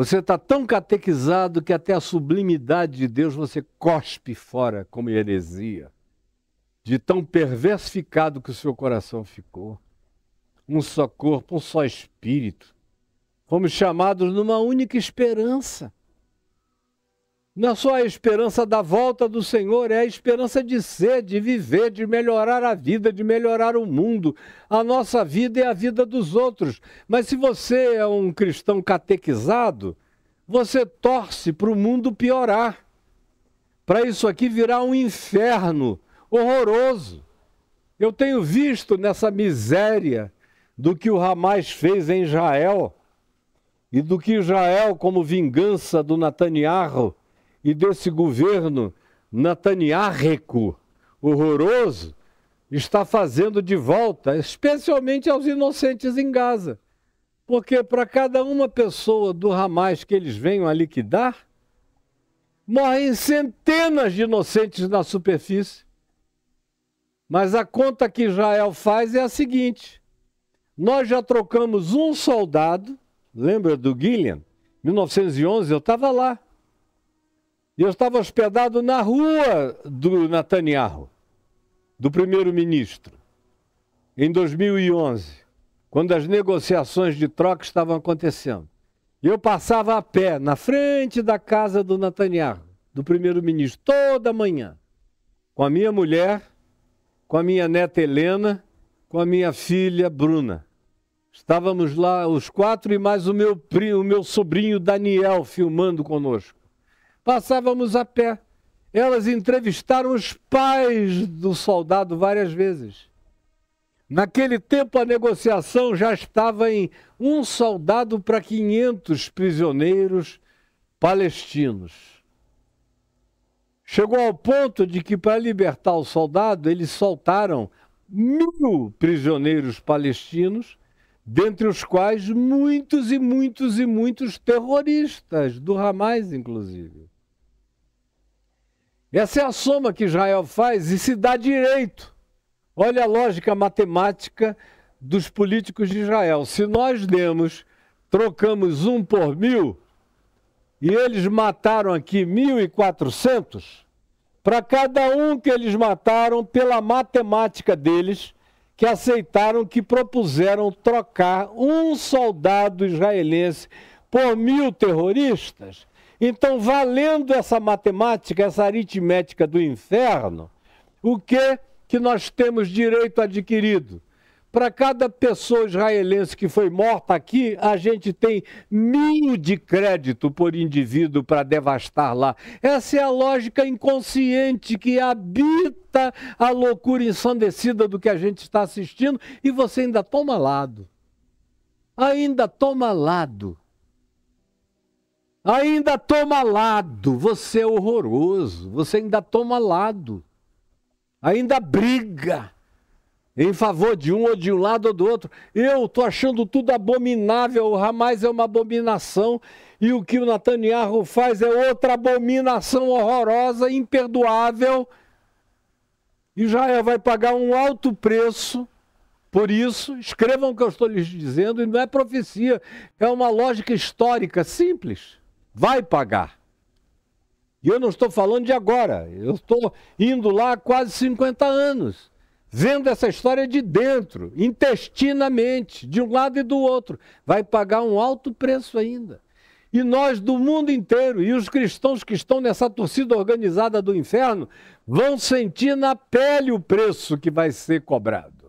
Você está tão catequizado que até a sublimidade de Deus você cospe fora como heresia. De tão perversificado que o seu coração ficou. Um só corpo, um só espírito. Fomos chamados numa única esperança. Não é só a esperança da volta do Senhor, é a esperança de ser, de viver, de melhorar a vida, de melhorar o mundo, a nossa vida e é a vida dos outros. Mas se você é um cristão catequizado, você torce para o mundo piorar, para isso aqui virar um inferno horroroso. Eu tenho visto nessa miséria do que o Hamas fez em Israel e do que Israel, como vingança do Netanyahu, e desse governo netaniarreco horroroso está fazendo de volta, especialmente aos inocentes em Gaza. Porque para cada uma pessoa do Hamas que eles venham a liquidar, morrem centenas de inocentes na superfície. Mas a conta que Israel faz é a seguinte: nós já trocamos um soldado, lembra do Gillian? 1911, eu estava lá. Eu estava hospedado na rua do Netanyahu, do primeiro-ministro, em 2011, quando as negociações de troca estavam acontecendo. Eu passava a pé na frente da casa do Netanyahu, do primeiro-ministro, toda manhã, com a minha mulher, com a minha neta Helena, com a minha filha Bruna. Estávamos lá os quatro e mais o meu, o meu sobrinho Daniel filmando conosco passávamos a pé. Elas entrevistaram os pais do soldado várias vezes. Naquele tempo, a negociação já estava em um soldado para 500 prisioneiros palestinos. Chegou ao ponto de que, para libertar o soldado, eles soltaram mil prisioneiros palestinos, dentre os quais muitos e muitos e muitos terroristas, do Hamas, inclusive. Essa é a soma que Israel faz e se dá direito. Olha a lógica matemática dos políticos de Israel. Se nós demos, trocamos um por mil, e eles mataram aqui 1.400, para cada um que eles mataram, pela matemática deles, que aceitaram que propuseram trocar um soldado israelense por mil terroristas, então, valendo essa matemática, essa aritmética do inferno, o que que nós temos direito adquirido? Para cada pessoa israelense que foi morta aqui, a gente tem mil de crédito por indivíduo para devastar lá. Essa é a lógica inconsciente que habita a loucura ensandecida do que a gente está assistindo e você ainda toma lado. Ainda toma lado ainda toma lado, você é horroroso, você ainda toma lado, ainda briga em favor de um ou de um lado ou do outro. Eu estou achando tudo abominável, o Hamas é uma abominação e o que o Netanyahu faz é outra abominação horrorosa, imperdoável. Israel vai pagar um alto preço por isso, escrevam o que eu estou lhes dizendo, e não é profecia, é uma lógica histórica simples vai pagar. E eu não estou falando de agora, eu estou indo lá há quase 50 anos, vendo essa história de dentro, intestinamente, de um lado e do outro. Vai pagar um alto preço ainda. E nós do mundo inteiro, e os cristãos que estão nessa torcida organizada do inferno, vão sentir na pele o preço que vai ser cobrado.